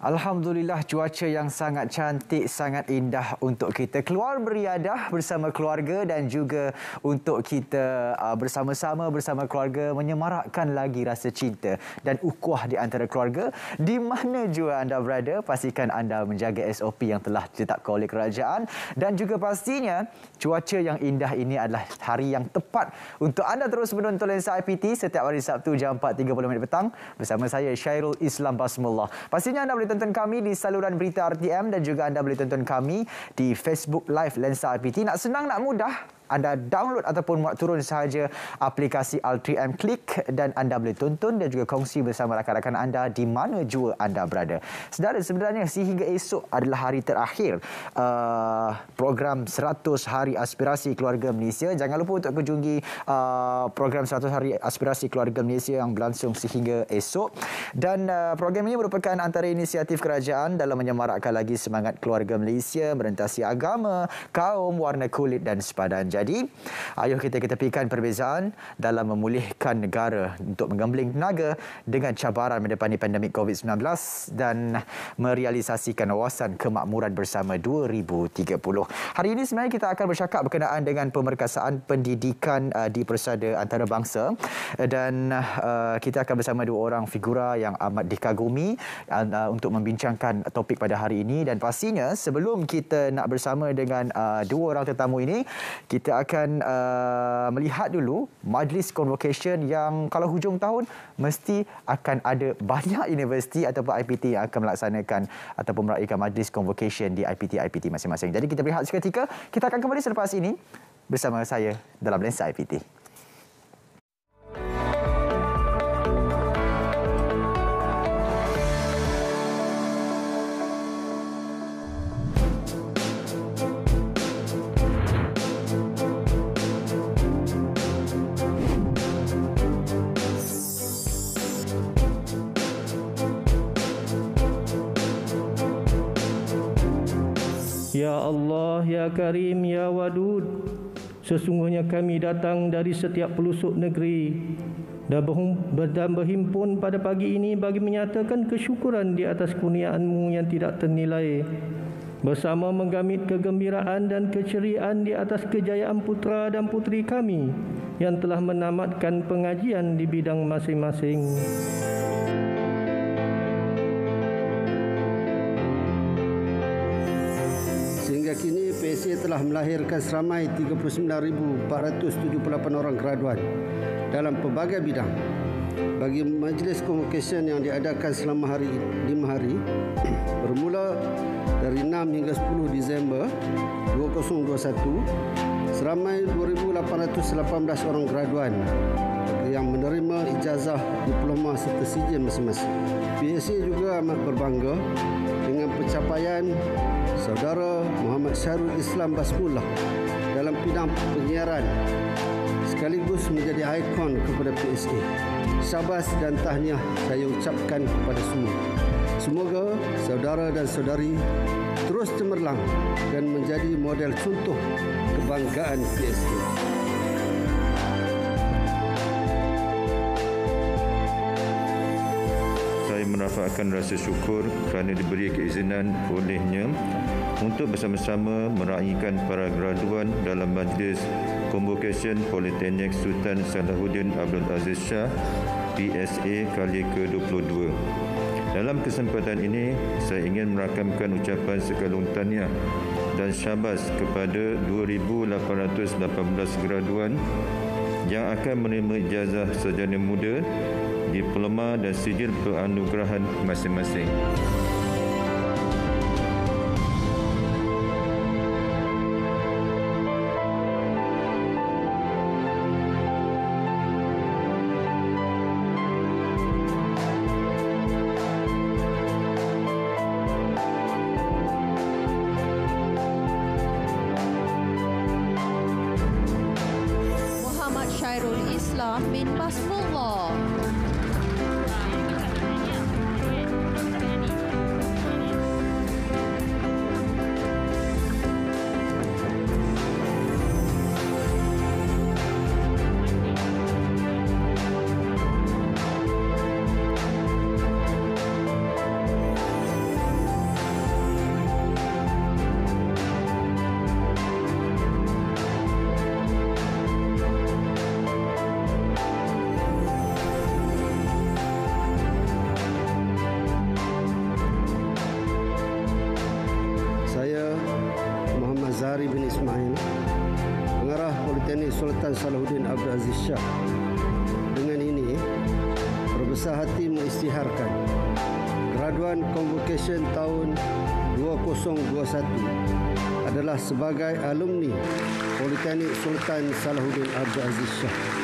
Alhamdulillah cuaca yang sangat cantik, sangat indah untuk kita keluar beriadah bersama keluarga dan juga untuk kita uh, bersama-sama bersama keluarga menyemarakkan lagi rasa cinta dan ukuah di antara keluarga. Di mana jua anda berada, pastikan anda menjaga SOP yang telah ditetapkan oleh kerajaan dan juga pastinya cuaca yang indah ini adalah hari yang tepat untuk anda terus menonton Lensa IPT setiap hari Sabtu jam 4.30 petang bersama saya Syairul Islam Basmullah. Pastinya anda boleh tonton kami di saluran berita RTM dan juga anda boleh tonton kami di Facebook Live Lensa RPT. Nak senang, nak mudah, anda download ataupun muat turun sahaja aplikasi Altium Click dan anda boleh tonton dan juga kongsi bersama rakan-rakan anda di mana jua anda berada. Sedara sebenarnya sehingga esok adalah hari terakhir uh, program 100 Hari Aspirasi Keluarga Malaysia. Jangan lupa untuk kunjungi uh, program 100 Hari Aspirasi Keluarga Malaysia yang berlangsung sehingga esok. Dan uh, program ini merupakan antara inisiatif kerajaan dalam menyemarakkan lagi semangat keluarga Malaysia merentasi agama, kaum, warna kulit dan sepadan. Jadi, terjadi. Ayuh kita ketepikan perbezaan dalam memulihkan negara untuk menggembling tenaga dengan cabaran mendepani pandemik COVID-19 dan merealisasikan wawasan kemakmuran bersama 2030. Hari ini sebenarnya kita akan bercakap berkenaan dengan pemerkasaan pendidikan uh, di persada antarabangsa dan uh, kita akan bersama dua orang figura yang amat dikagumi uh, uh, untuk membincangkan topik pada hari ini dan pastinya sebelum kita nak bersama dengan dua orang tetamu ini kita kita akan uh, melihat dulu majlis convocation yang kalau hujung tahun mesti akan ada banyak universiti ataupun IPT yang akan melaksanakan ataupun meraihkan majlis convocation di IPT-IPT masing-masing. Jadi kita berehat seketika, kita akan kembali selepas ini bersama saya dalam lensa IPT. Ya Allah, Ya Karim, Ya Wadud Sesungguhnya kami datang dari setiap pelusuk negeri dan berhimpun pada pagi ini bagi menyatakan kesyukuran di atas kuniaanmu yang tidak ternilai. Bersama menggamit kegembiraan dan keceriaan di atas kejayaan putra dan putri kami yang telah menamatkan pengajian di bidang masing-masing. sehingga kini PSA telah melahirkan seramai 39,478 orang graduan dalam pelbagai bidang. Bagi majlis convocation yang diadakan selama hari lima hari bermula dari 6 hingga 10 Disember 2021 seramai 2,818 orang graduan yang menerima ijazah diploma serta sijil masing-masing. PSA juga amat berbangga pencapaian saudara Muhammad Syarul Islam Basmullah dalam bidang penyiaran sekaligus menjadi ikon kepada PSA. Sabas dan tahniah saya ucapkan kepada semua. Semoga saudara dan saudari terus cemerlang dan menjadi model contoh kebanggaan PSA. akan rasa syukur kerana diberi keizinan olehnya untuk bersama-sama meraihkan para graduan dalam majlis Convocation politeknik Sultan Salahuddin Abdul Aziz Shah PSA kali ke-22. Dalam kesempatan ini, saya ingin merakamkan ucapan sekalung tahniah dan syabas kepada 2,818 graduan yang akan menerima ijazah sarjana muda diploma dan sijil keanugerahan masing-masing. Sultan Salahuddin Abdul Aziz Shah. Dengan ini, berbesar hati mengisytiharkan graduan convocation tahun 2021 adalah sebagai alumni Politeknik Sultan Salahuddin Abdul Aziz Shah.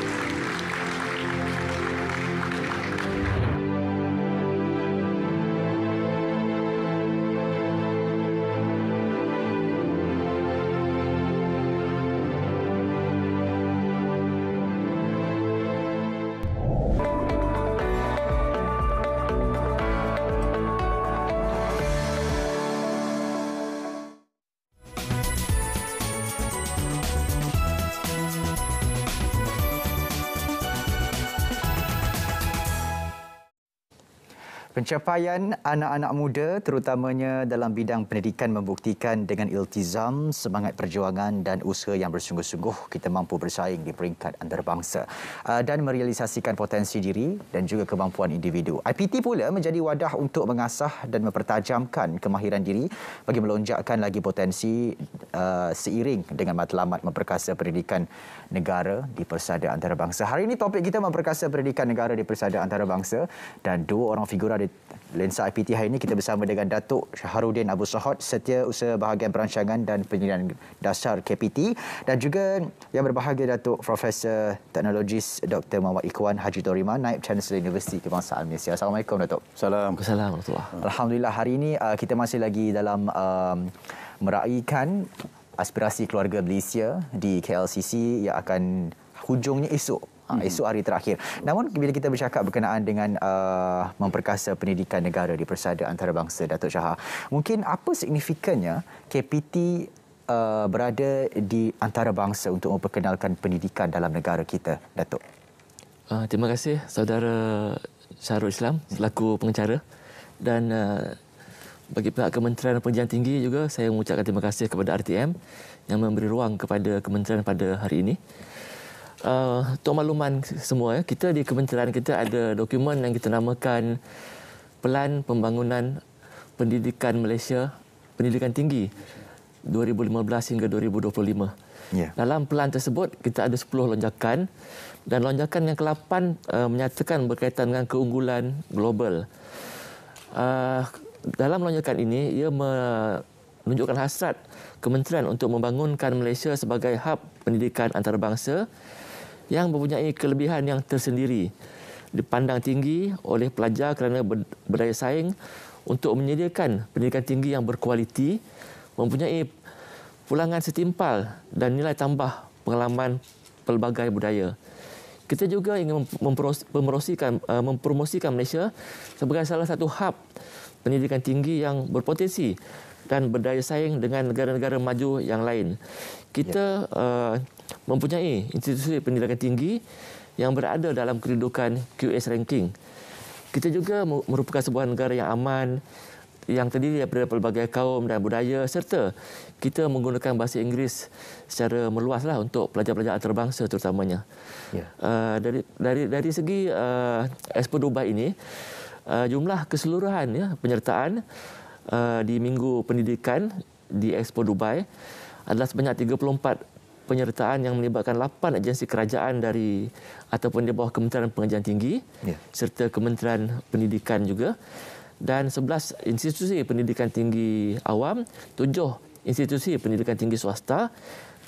Pencapaian anak-anak muda terutamanya dalam bidang pendidikan membuktikan dengan iltizam, semangat perjuangan dan usaha yang bersungguh-sungguh kita mampu bersaing di peringkat antarabangsa ah, dan merealisasikan potensi diri dan juga kemampuan individu. IPT pula menjadi wadah untuk mengasah dan mempertajamkan kemahiran diri bagi melonjakkan lagi potensi uh, seiring dengan matlamat memperkasa pendidikan negara di persada antarabangsa. Hari ini topik kita memperkasa pendidikan negara di persada antarabangsa dan dua orang figura Lensa IPT hari ini kita bersama dengan Datuk Syaharudin Abu Sahot, setia usaha bahagian perancangan dan penyelidikan dasar KPT dan juga yang berbahagia Datuk Profesor Teknologis Dr. Muhammad Ikhwan Haji Dorima, Naib Chancellor Universiti Kebangsaan Malaysia. Assalamualaikum Datuk. Assalamualaikum warahmatullahi Alhamdulillah hari ini uh, kita masih lagi dalam um, meraihkan aspirasi keluarga Malaysia di KLCC yang akan hujungnya esok hmm. esok hari terakhir. Namun bila kita bercakap berkenaan dengan uh, memperkasa pendidikan negara di persada antarabangsa Datuk Shah, mungkin apa signifikannya KPT Uh, ah, berada di antarabangsa untuk memperkenalkan pendidikan dalam negara kita, Datuk. Uh, terima kasih, Saudara Syahrul Islam, selaku pengacara. Dan uh, bagi pihak Kementerian Pendidikan Tinggi juga, saya mengucapkan terima kasih kepada RTM yang memberi ruang kepada Kementerian pada hari ini. Uh, untuk uh, makluman semua eh, kita di kementerian kita ada dokumen yang kita namakan Pelan Pembangunan Pendidikan Malaysia Pendidikan Tinggi 2015 hingga 2025. Yeah. Dalam pelan tersebut kita ada 10 lonjakan dan lonjakan yang ke-8 uh, menyatakan berkaitan dengan keunggulan global. Uh, dalam lonjakan ini ia menunjukkan hasrat kementerian untuk membangunkan Malaysia sebagai hub pendidikan antarabangsa yang mempunyai kelebihan yang tersendiri dipandang tinggi oleh pelajar kerana berdaya saing untuk menyediakan pendidikan tinggi yang berkualiti mempunyai pulangan setimpal dan nilai tambah pengalaman pelbagai budaya. Kita juga ingin mempromosikan, uh, mempromosikan Malaysia sebagai salah satu hub pendidikan tinggi yang berpotensi dan berdaya saing dengan negara-negara maju yang lain. Kita ya. uh, mempunyai institusi pendidikan tinggi yang berada dalam kedudukan QS ranking. Kita juga merupakan sebuah negara yang aman yang terdiri daripada pelbagai kaum dan budaya serta kita menggunakan bahasa Inggeris secara meluaslah untuk pelajar-pelajar antarabangsa terutamanya. Yeah. Uh, dari dari dari segi uh, Expo Dubai ini uh, jumlah keseluruhan ya penyertaan uh, di Minggu Pendidikan di Expo Dubai adalah sebanyak 34 penyertaan yang melibatkan lapan agensi kerajaan dari ataupun di bawah Kementerian Pengajian Tinggi yeah. serta Kementerian Pendidikan juga dan 11 institusi pendidikan tinggi awam, 7 institusi pendidikan tinggi swasta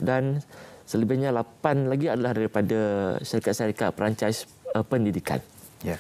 dan selebihnya 8 lagi adalah daripada syarikat-syarikat franchise eh, pendidikan. Ya.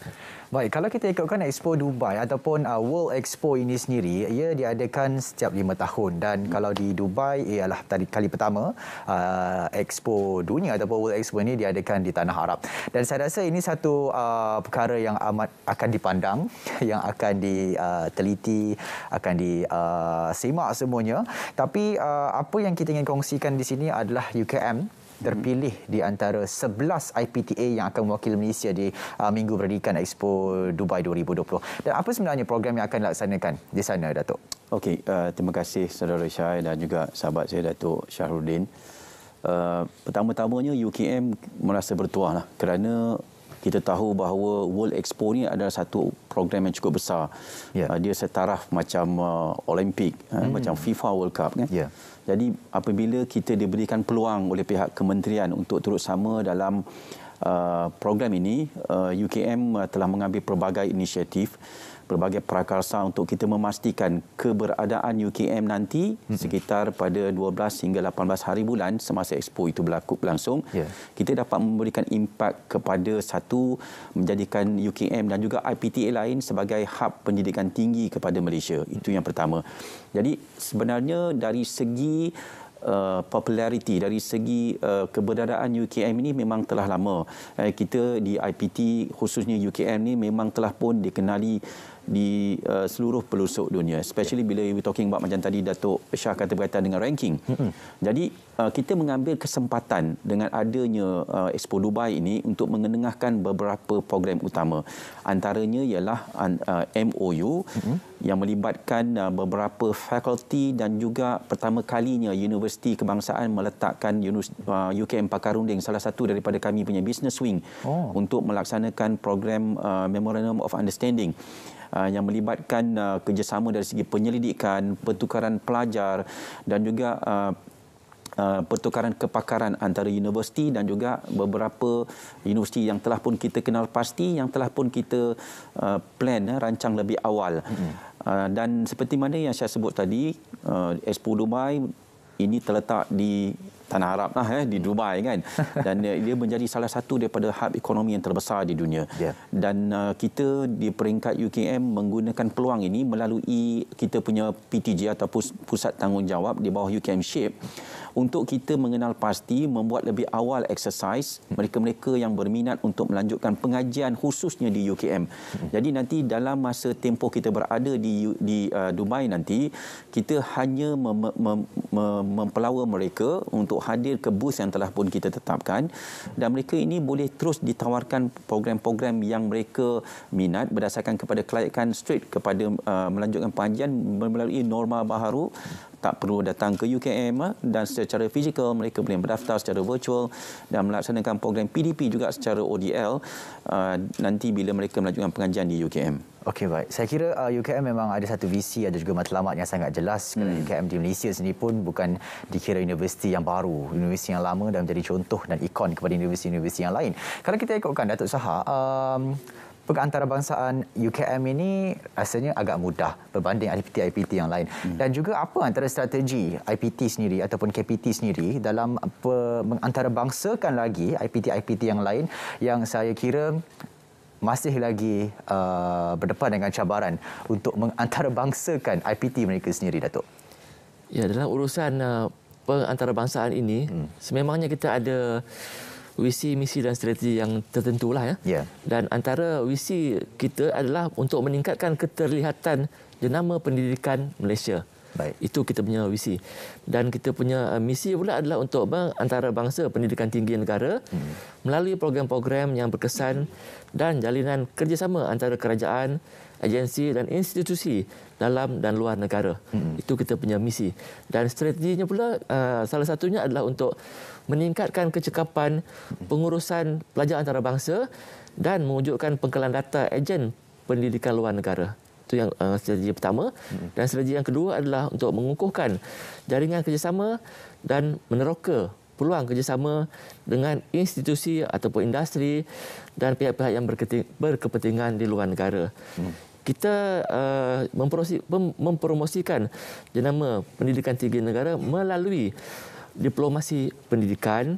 Baik, kalau kita ikutkan Expo Dubai ataupun uh, World Expo ini sendiri, ia diadakan setiap lima tahun dan hmm. kalau di Dubai ialah tadi kali pertama uh, Expo Dunia ataupun World Expo ini diadakan di tanah Arab. Dan saya rasa ini satu uh, perkara yang amat akan dipandang, yang akan diteliti, uh, akan disimak uh, semuanya. Tapi uh, apa yang kita ingin kongsikan di sini adalah UKM terpilih di antara 11 IPTA yang akan mewakili Malaysia di uh, Minggu Berdikan Expo Dubai 2020. Dan apa sebenarnya program yang akan dilaksanakan di sana Datuk? Okey, uh, terima kasih saudara Syai dan juga sahabat saya Datuk Syahrudin. Uh, pertama-tamanya UKM merasa bertuahlah kerana kita tahu bahawa World Expo ni adalah satu program yang cukup besar. Yeah. Uh, dia setaraf macam uh, Olimpik, mm. uh, hmm. macam FIFA World Cup kan. Yeah. Jadi apabila kita diberikan peluang oleh pihak kementerian untuk turut sama dalam uh, program ini, UKM uh, uh, telah mengambil pelbagai inisiatif pelbagai prakarsa untuk kita memastikan keberadaan UKM nanti hmm sekitar pada 12 hingga 18 hari bulan semasa expo itu berlaku berlangsung yeah. kita dapat memberikan impak kepada satu menjadikan UKM dan juga IPTA lain sebagai hub pendidikan tinggi kepada Malaysia hmm itu yang pertama jadi sebenarnya dari segi Uh, populariti dari segi uh, keberadaan UKM ini memang telah lama. Uh, kita di IPT khususnya UKM ini memang telah pun dikenali di uh, seluruh pelosok dunia especially yeah. bila we talking about macam tadi Datuk Syah kata berkaitan dengan ranking. Mm-hmm. Jadi uh, kita mengambil kesempatan dengan adanya uh, Expo Dubai ini untuk mengenengahkan beberapa program utama. Antaranya ialah uh, MOU mm-hmm. yang melibatkan uh, beberapa faculty dan juga pertama kalinya Universiti Kebangsaan meletakkan uh, UKM Pakar Runding salah satu daripada kami punya business wing oh. untuk melaksanakan program uh, Memorandum of Understanding. Uh, yang melibatkan uh, kerjasama dari segi penyelidikan, pertukaran pelajar dan juga uh, uh, pertukaran kepakaran antara universiti dan juga beberapa universiti yang telah pun kita kenal pasti yang telah pun kita uh, plan uh, rancang lebih awal hmm. uh, dan seperti mana yang saya sebut tadi uh, s Dubai ini terletak di tanah Arab lah eh, di Dubai kan dan dia menjadi salah satu daripada hub ekonomi yang terbesar di dunia yeah. dan uh, kita di peringkat UKM menggunakan peluang ini melalui kita punya PTG ataupun pusat tanggungjawab di bawah UKM Shape untuk kita mengenal pasti membuat lebih awal exercise mereka-mereka yang berminat untuk melanjutkan pengajian khususnya di UKM. Hmm. Jadi nanti dalam masa tempoh kita berada di di uh, Dubai nanti kita hanya mem, mem, mem, mempelawa mereka untuk untuk hadir ke bus yang telah pun kita tetapkan dan mereka ini boleh terus ditawarkan program-program yang mereka minat berdasarkan kepada kelayakan straight kepada uh, melanjutkan pengajian melalui norma baharu tak perlu datang ke UKM eh? dan secara fizikal mereka boleh mendaftar secara virtual dan melaksanakan program PDP juga secara ODL uh, nanti bila mereka melanjutkan pengajian di UKM. Okey baik. Saya kira uh, UKM memang ada satu visi ada juga matlamat yang sangat jelas kerana hmm. UKM di Malaysia sendiri pun bukan dikira universiti yang baru, universiti yang lama dan menjadi contoh dan ikon kepada universiti-universiti yang lain. Kalau kita ikutkan Datuk Sahar, um, pengantarabangsaan UKM ini rasanya agak mudah berbanding IPT-IPT yang lain. Hmm. Dan juga apa antara strategi IPT sendiri ataupun KPT sendiri dalam mengantarabangsakan lagi IPT-IPT yang lain yang saya kira masih lagi uh, berdepan dengan cabaran untuk mengantarabangsakan IPT mereka sendiri, Datuk? Ya, dalam urusan uh, pengantarabangsaan ini, hmm. sememangnya kita ada visi, misi dan strategi yang tertentu lah ya. Yeah. Dan antara visi kita adalah untuk meningkatkan keterlihatan jenama pendidikan Malaysia. Baik. Itu kita punya visi. Dan kita punya eh, misi pula adalah untuk antara bangsa pendidikan tinggi negara mm. melalui program-program yang berkesan dan jalinan kerjasama antara kerajaan, agensi dan institusi dalam dan luar negara. Hmm. Itu kita punya misi. Dan strateginya pula uh, salah satunya adalah untuk meningkatkan kecekapan pengurusan pelajar antarabangsa dan mewujudkan pengkalan data ejen pendidikan luar negara. Itu yang uh, strategi pertama. Dan strategi yang kedua adalah untuk mengukuhkan jaringan kerjasama dan meneroka peluang kerjasama dengan institusi ataupun industri dan pihak-pihak yang berkepentingan di luar negara. Hmm kita uh, mempromosikan jenama pendidikan tinggi negara melalui diplomasi pendidikan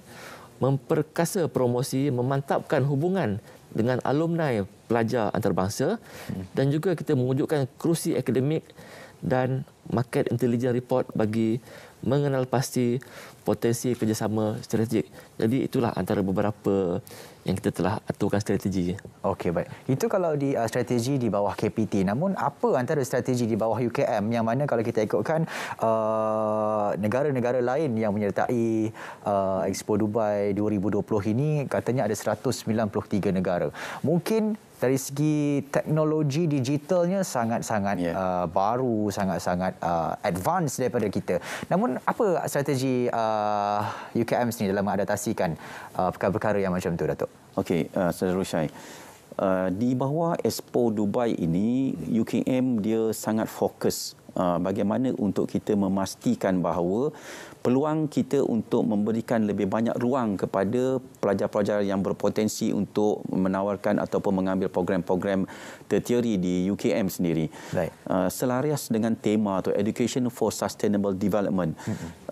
memperkasa promosi memantapkan hubungan dengan alumni pelajar antarabangsa hmm. dan juga kita mewujudkan kerusi akademik dan market intelligence report bagi mengenal pasti potensi kerjasama strategik. Jadi itulah antara beberapa yang kita telah aturkan strategi. Okey baik. Itu kalau di uh, strategi di bawah KPT. Namun apa antara strategi di bawah UKM yang mana kalau kita ikutkan uh, negara-negara lain yang menyertai uh, Expo Dubai 2020 ini katanya ada 193 negara. Mungkin dari segi teknologi digitalnya sangat-sangat yeah. uh, baru, sangat-sangat uh, advance daripada kita. Namun apa strategi uh, UKM sini dalam mengadaptasikan uh, perkara-perkara yang macam tu Datuk? Okey, uh, Saudara Rushai. Uh, di bawah Expo Dubai ini, UKM dia sangat fokus uh, bagaimana untuk kita memastikan bahawa uh, peluang kita untuk memberikan lebih banyak ruang kepada pelajar-pelajar yang berpotensi untuk menawarkan ataupun mengambil program-program teori di UKM sendiri. Right. Uh, selaras dengan tema atau Education for Sustainable Development,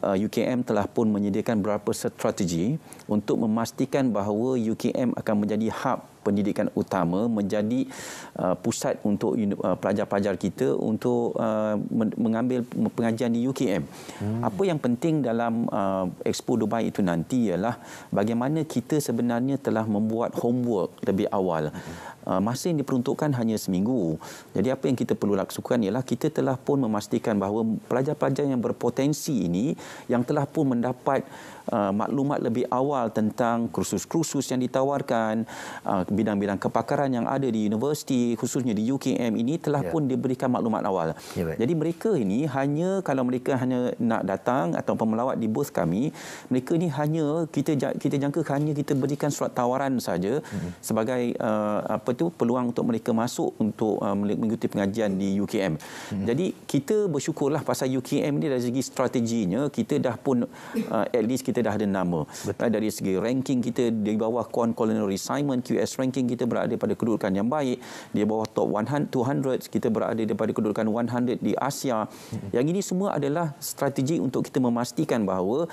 UKM mm-hmm. uh, telah pun menyediakan beberapa strategi untuk memastikan bahawa UKM akan menjadi hub pendidikan utama menjadi uh, pusat untuk uh, pelajar-pelajar kita untuk uh, mengambil pengajian di UKM. Hmm. Apa yang penting dalam uh, Expo Dubai itu nanti ialah bagaimana kita sebenarnya telah membuat homework lebih awal. Uh, masa yang diperuntukkan hanya seminggu. Jadi apa yang kita perlu laksukan ialah kita telah pun memastikan bahawa pelajar-pelajar yang berpotensi ini yang telah pun mendapat uh, maklumat lebih awal tentang kursus-kursus yang ditawarkan, uh, bidang-bidang kepakaran yang ada di universiti khususnya di UKM ini telah ya. pun yeah. diberikan maklumat awal. Yeah, Jadi mereka ini hanya kalau mereka hanya nak datang atau pemelawat di booth kami, mereka ini hanya kita kita jangka hanya kita berikan surat tawaran saja mm-hmm. sebagai uh, apa tu peluang untuk mereka masuk untuk uh, mengikuti pengajian di UKM. Mm-hmm. Jadi kita bersyukurlah pasal UKM ini dari segi strateginya kita dah pun uh, at least kita dah ada nama. Betul. Dari segi ranking kita di bawah Kuan Colonial Assignment QS rank ranking kita berada pada kedudukan yang baik di bawah top 100 kita berada daripada kedudukan 100 di Asia yang ini semua adalah strategi untuk kita memastikan bahawa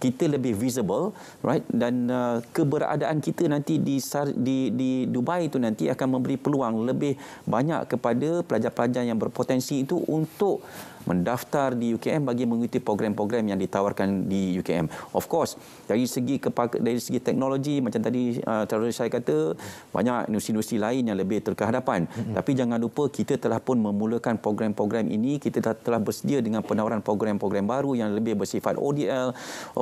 kita lebih visible right dan uh, keberadaan kita nanti di di di Dubai itu nanti akan memberi peluang lebih banyak kepada pelajar-pelajar yang berpotensi itu untuk mendaftar di UKM bagi mengikuti program-program yang ditawarkan di UKM. Of course, dari segi dari segi teknologi macam tadi uh, saya kata banyak industri-industri lain yang lebih terkehadapan. Mm-hmm. Tapi jangan lupa kita telah pun memulakan program-program ini, kita telah bersedia dengan penawaran program-program baru yang lebih bersifat ODL,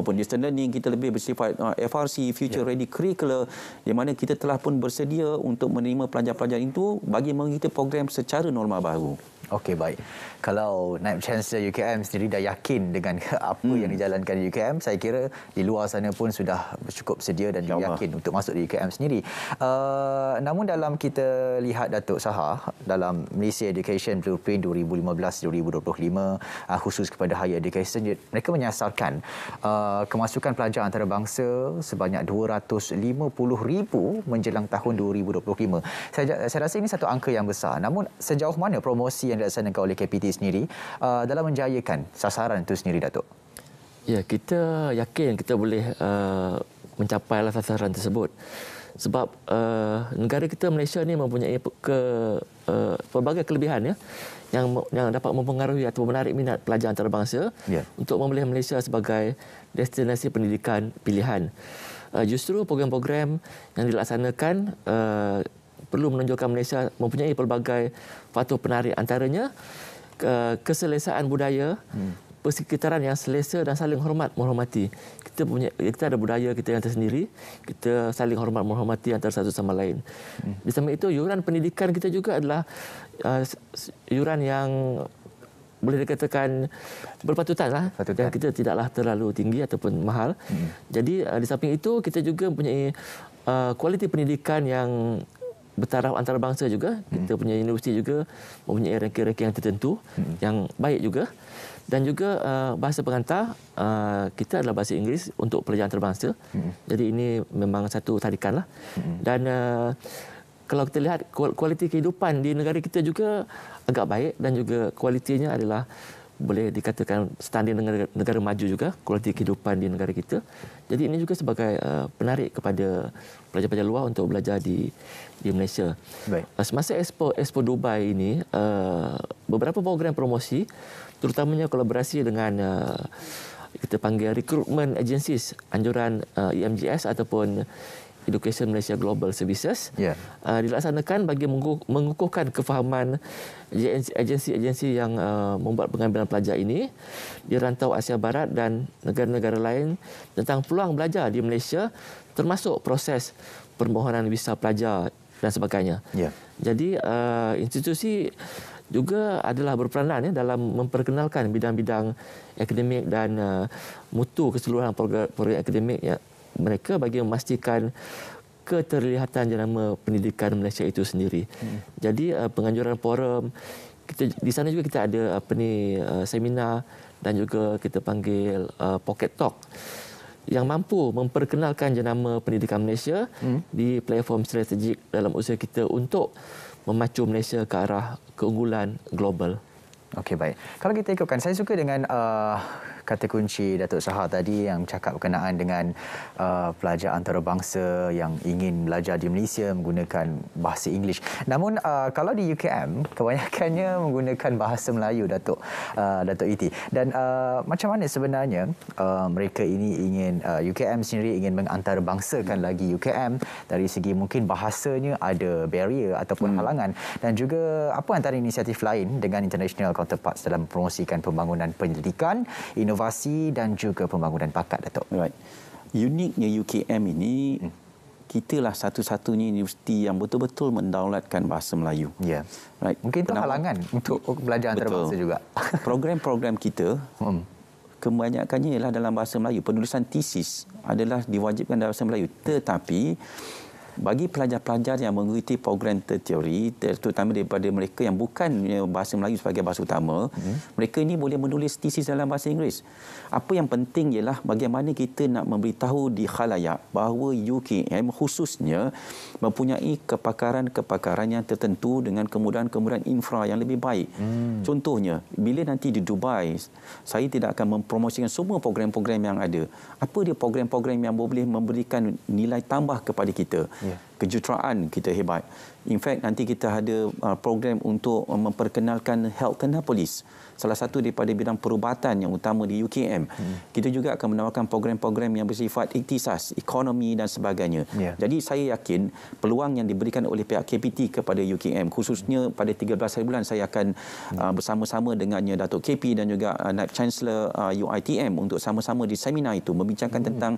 maupun distance learning kita lebih bersifat uh, FRC future ya. ready curricular di mana kita telah pun bersedia untuk menerima pelajar-pelajar itu bagi mengikuti program secara normal baru. Okey baik. Kalau Naib Chancellor UKM sendiri dah yakin dengan apa hmm. yang dijalankan di UKM, saya kira di luar sana pun sudah cukup sedia dan Jawa. yakin untuk masuk di UKM sendiri. Uh, namun dalam kita lihat Datuk Saha dalam Malaysia Education Blueprint 2015-2025 uh, khusus kepada higher education, mereka menyasarkan uh, kemasukan pelajar antarabangsa sebanyak 250,000 menjelang tahun 2025. Saya, saya rasa ini satu angka yang besar. Namun sejauh mana promosi yang yang dilaksanakan oleh KPT sendiri uh, dalam menjayakan sasaran itu sendiri Datuk? Ya, kita yakin kita boleh uh, mencapai sasaran tersebut. Sebab uh, negara kita Malaysia ni mempunyai ke, uh, pelbagai kelebihan ya yang yang dapat mempengaruhi atau menarik minat pelajar antarabangsa ya. untuk memilih Malaysia sebagai destinasi pendidikan pilihan. Uh, justru program-program yang dilaksanakan uh, perlu menunjukkan Malaysia mempunyai pelbagai faktor penarik antaranya keselesaan budaya hmm. persekitaran yang selesa dan saling hormat menghormati kita punya kita ada budaya kita yang tersendiri kita saling hormat menghormati antara satu sama lain hmm. di samping itu yuran pendidikan kita juga adalah uh, yuran yang boleh dikatakan berpatutan lah dan kita tidaklah terlalu tinggi ataupun mahal hmm. jadi uh, di samping itu kita juga mempunyai uh, kualiti pendidikan yang bertaraf antarabangsa juga. Kita hmm. punya universiti juga mempunyai ranking-ranking yang tertentu hmm. yang baik juga. Dan juga uh, bahasa pengantar uh, kita adalah bahasa Inggeris untuk pelajar antarabangsa. Hmm. Jadi ini memang satu tarikan lah. Hmm. Dan uh, kalau kita lihat kualiti kehidupan di negara kita juga agak baik dan juga kualitinya adalah boleh dikatakan standar negara, negara maju juga kualiti kehidupan di negara kita. Jadi ini juga sebagai uh, penarik kepada pelajar-pelajar luar untuk belajar di di Malaysia. Baik. Uh, semasa Expo Expo Dubai ini uh, beberapa program promosi terutamanya kolaborasi dengan uh, kita panggil recruitment agencies anjuran uh, EMGS ataupun Education Malaysia Global Services yeah. uh, dilaksanakan bagi mengukuhkan kefahaman agensi-agensi yang uh, membuat pengambilan pelajar ini di rantau Asia Barat dan negara-negara lain tentang peluang belajar di Malaysia termasuk proses permohonan visa pelajar dan sebagainya. Yeah. Jadi uh, institusi juga adalah berperanan ya, dalam memperkenalkan bidang-bidang akademik dan uh, mutu keseluruhan program, program akademik ya, mereka bagi memastikan keterlihatan jenama pendidikan Malaysia itu sendiri. Hmm. Jadi uh, penganjuran forum kita di sana juga kita ada apa ni uh, seminar dan juga kita panggil uh, pocket talk yang mampu memperkenalkan jenama pendidikan Malaysia hmm. di platform strategik dalam usaha kita untuk memacu Malaysia ke arah keunggulan global. Okey baik. Kalau kita ikutkan saya suka dengan uh, kata kunci Datuk Sahar tadi yang cakap berkenaan dengan uh, pelajar antarabangsa yang ingin belajar di Malaysia menggunakan bahasa English. Namun uh, kalau di UKM kebanyakannya menggunakan bahasa Melayu Datuk uh, Datuk Iti. Dan uh, macam mana sebenarnya uh, mereka ini ingin uh, UKM sendiri ingin mengantarabangsakan hmm. lagi UKM dari segi mungkin bahasanya ada barrier ataupun hmm. halangan dan juga apa antara inisiatif lain dengan international counterparts dalam promosikan pembangunan pendidikan inovasi inovasi dan juga pembangunan pakat Datuk. Right. Uniknya UKM ini hmm. lah satu-satunya universiti yang betul-betul mendaulatkan bahasa Melayu. Ya. Yeah. Right. Mungkin itu Kenapa? halangan untuk belajar antarabangsa bahasa juga. Program-program kita hmm. kebanyakannya ialah dalam bahasa Melayu. Penulisan tesis adalah diwajibkan dalam bahasa Melayu. Tetapi bagi pelajar-pelajar yang mengikuti program teori terutama daripada mereka yang bukan bahasa Melayu sebagai bahasa utama hmm mereka ini boleh menulis tesis dalam bahasa Inggeris apa yang penting ialah bagaimana kita nak memberitahu di khalayak bahawa UKM khususnya mempunyai kepakaran-kepakaran yang tertentu dengan kemudahan-kemudahan infra yang lebih baik mm. contohnya bila nanti di Dubai saya tidak akan mempromosikan semua program-program yang ada apa dia program-program yang boleh memberikan nilai tambah kepada kita yeah. kejuruteraan kita hebat. In fact, nanti kita ada uh, program untuk uh, memperkenalkan Health Tenda salah satu daripada bidang perubatan yang utama di UKM. Hmm. Kita juga akan menawarkan program-program yang bersifat ikhtisas ekonomi dan sebagainya. Yeah. Jadi saya yakin peluang yang diberikan oleh pihak KPT kepada UKM khususnya pada 13 hari bulan saya akan hmm. Uh, bersama-sama dengannya Datuk KP dan juga uh, Naib Chancellor UITM uh, untuk sama-sama di seminar itu membincangkan hmm. tentang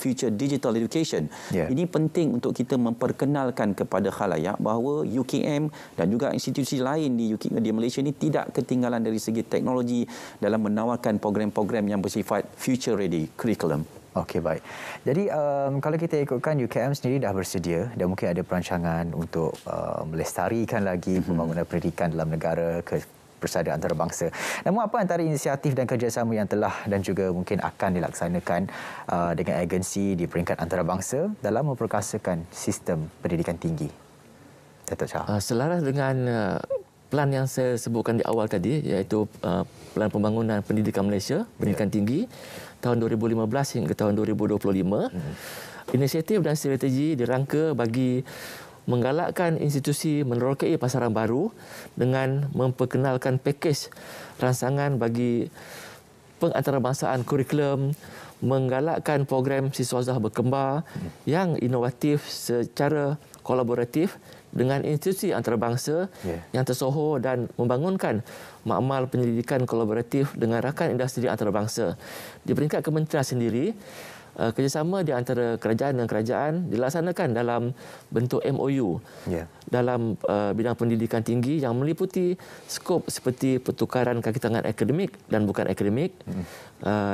future digital education. Yeah. Ini penting untuk kita memperkenalkan kepada khalayak bahawa UKM dan juga institusi lain di UK, di Malaysia ini tidak ketinggalan dari segi teknologi dalam menawarkan program-program yang bersifat future ready curriculum. Okey baik. Jadi um, kalau kita ikutkan UKM sendiri dah bersedia dan mungkin ada perancangan untuk melestarikan um, lagi mhm. pembangunan mm-hmm. pendidikan dalam negara ke persada antarabangsa. Namun apa antara inisiatif dan kerjasama yang telah dan juga mungkin akan dilaksanakan uh, dengan agensi di peringkat antarabangsa dalam memperkasakan sistem pendidikan tinggi? Datuk Shah. Uh, selaras dengan uh, Plan yang saya sebutkan di awal tadi iaitu uh, pelan pembangunan pendidikan Malaysia pendidikan ya. tinggi tahun 2015 hingga tahun 2025 hmm. inisiatif dan strategi dirangka bagi menggalakkan institusi menerokai pasaran baru dengan memperkenalkan pakej rangsangan bagi pengantarabangsaan kurikulum menggalakkan program siswa berkembang hmm. yang inovatif secara kolaboratif dengan institusi antarabangsa yeah. yang tersohor dan membangunkan makmal penyelidikan kolaboratif dengan rakan industri antarabangsa. Di peringkat kementerian sendiri, eh, kerjasama di antara kerajaan dan kerajaan dilaksanakan dalam bentuk MOU yeah. dalam eh, bidang pendidikan tinggi yang meliputi skop seperti pertukaran kaki tangan akademik dan bukan akademik mm.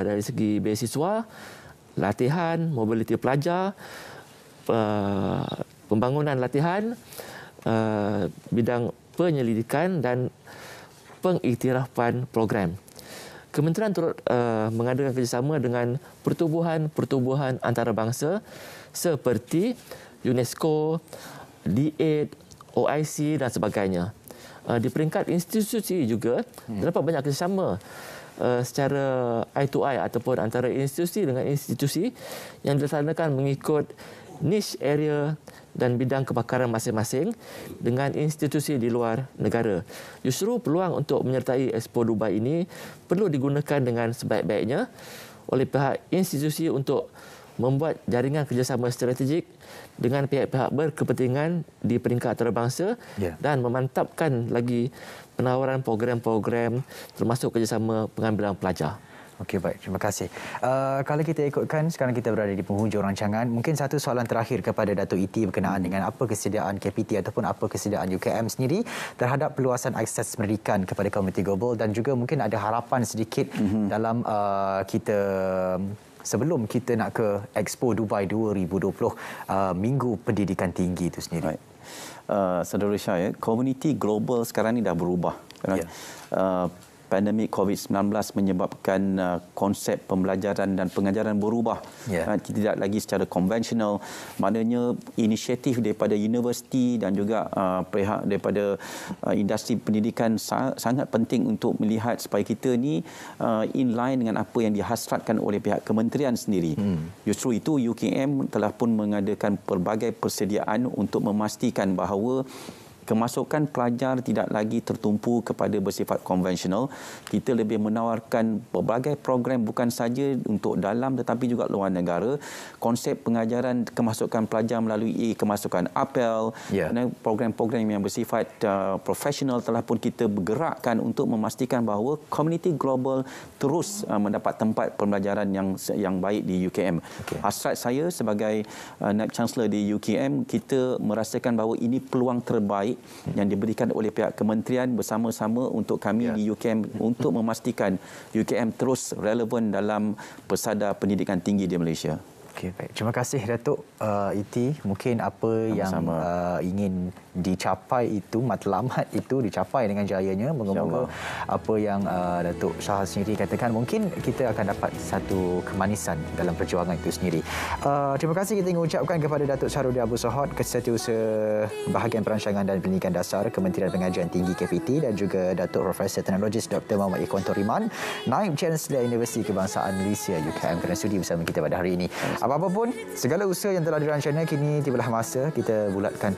dari segi beasiswa, latihan, mobiliti pelajar, pembangunan latihan, Uh, bidang penyelidikan dan pengiktirafan program. Kementerian turut uh, mengadakan kerjasama dengan pertubuhan-pertubuhan antarabangsa seperti UNESCO, D8, OIC dan sebagainya. Uh, di peringkat institusi juga hmm. terdapat banyak kerjasama uh, secara eye to eye ataupun antara institusi dengan institusi yang dilaksanakan mengikut niche area dan bidang kebakaran masing-masing dengan institusi di luar negara. Justru peluang untuk menyertai Expo Dubai ini perlu digunakan dengan sebaik-baiknya oleh pihak institusi untuk membuat jaringan kerjasama strategik dengan pihak-pihak berkepentingan di peringkat antarabangsa yeah. dan memantapkan lagi penawaran program-program termasuk kerjasama pengambilan pelajar. Okey baik, terima kasih. Uh, kalau kita ikutkan sekarang kita berada di penghujung rancangan, mungkin satu soalan terakhir kepada Dato Iti e berkenaan hmm. dengan apa kesediaan KPT ataupun apa kesediaan UKM sendiri terhadap peluasan akses pendidikan kepada komuniti global dan juga mungkin ada harapan sedikit hmm. dalam uh, kita sebelum kita nak ke Expo Dubai 2020 uh, Minggu Pendidikan Tinggi itu sendiri. Baik. Uh, Saudara Syah, ya, komuniti global sekarang ini dah berubah. Yeah. Kan? Ya. Uh, pandemik COVID-19 menyebabkan uh, konsep pembelajaran dan pengajaran berubah. Yeah. Uh, tidak lagi secara konvensional. Maknanya inisiatif daripada universiti dan juga uh, pihak daripada uh, industri pendidikan sangat, sangat penting untuk melihat supaya kita ini uh, in line dengan apa yang dihasratkan oleh pihak kementerian sendiri. Hmm. Justru itu UKM telah pun mengadakan pelbagai persediaan untuk memastikan bahawa kemasukan pelajar tidak lagi tertumpu kepada bersifat konvensional. Kita lebih menawarkan pelbagai program bukan saja untuk dalam tetapi juga luar negara. Konsep pengajaran kemasukan pelajar melalui kemasukan APEL, yeah. program-program yang bersifat uh, profesional telah pun kita bergerakkan untuk memastikan bahawa komuniti global terus uh, mendapat tempat pembelajaran yang yang baik di UKM. Okay. Hasrat saya sebagai uh, naib chancellor di UKM, kita merasakan bahawa ini peluang terbaik baik yang diberikan oleh pihak kementerian bersama-sama untuk kami ya. di UKM untuk memastikan UKM terus relevan dalam pesada pendidikan tinggi di Malaysia. Okey, baik. Terima kasih Datuk uh, Iti. E mungkin apa sama yang uh, ingin dicapai itu, matlamat itu dicapai dengan jayanya. moga apa yang uh, Datuk Shah sendiri katakan, mungkin kita akan dapat satu kemanisan dalam perjuangan itu sendiri. Uh, terima kasih kita ingin ucapkan kepada Datuk Syarudi Abu Sohot, Ketua Bahagian Perancangan dan Pendidikan Dasar Kementerian Pengajian Tinggi KPT dan juga Datuk Profesor Teknologis Dr. Muhammad Ikhwan Toriman, Naib Chancellor Universiti Kebangsaan Malaysia UKM kerana sudi bersama kita pada hari ini. Terima kasih apa-apa pun, segala usaha yang telah dirancangnya kini tibalah masa kita bulatkan